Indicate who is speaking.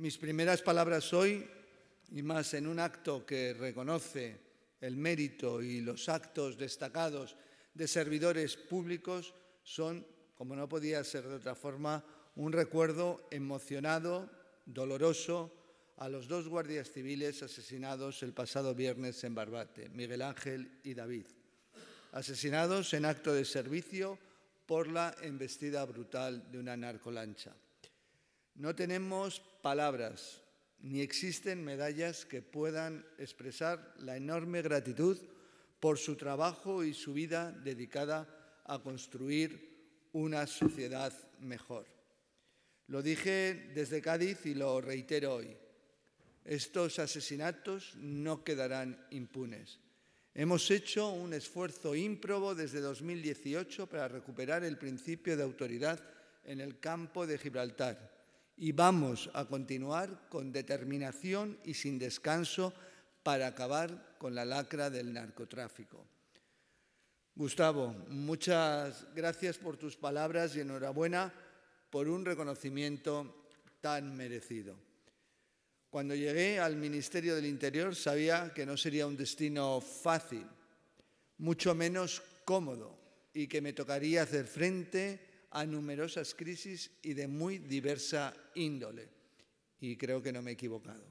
Speaker 1: Mis primeras palabras hoy, y más en un acto que reconoce el mérito y los actos destacados de servidores públicos, son, como no podía ser de otra forma, un recuerdo emocionado, doloroso, a los dos guardias civiles asesinados el pasado viernes en Barbate, Miguel Ángel y David, asesinados en acto de servicio por la embestida brutal de una narcolancha. No tenemos palabras, ni existen medallas que puedan expresar la enorme gratitud por su trabajo y su vida dedicada a construir una sociedad mejor. Lo dije desde Cádiz y lo reitero hoy. Estos asesinatos no quedarán impunes. Hemos hecho un esfuerzo ímprobo desde 2018 para recuperar el principio de autoridad en el campo de Gibraltar y vamos a continuar con determinación y sin descanso para acabar con la lacra del narcotráfico. Gustavo, muchas gracias por tus palabras y enhorabuena por un reconocimiento tan merecido. Cuando llegué al Ministerio del Interior sabía que no sería un destino fácil, mucho menos cómodo, y que me tocaría hacer frente a numerosas crisis y de muy diversa índole. Y creo que no me he equivocado.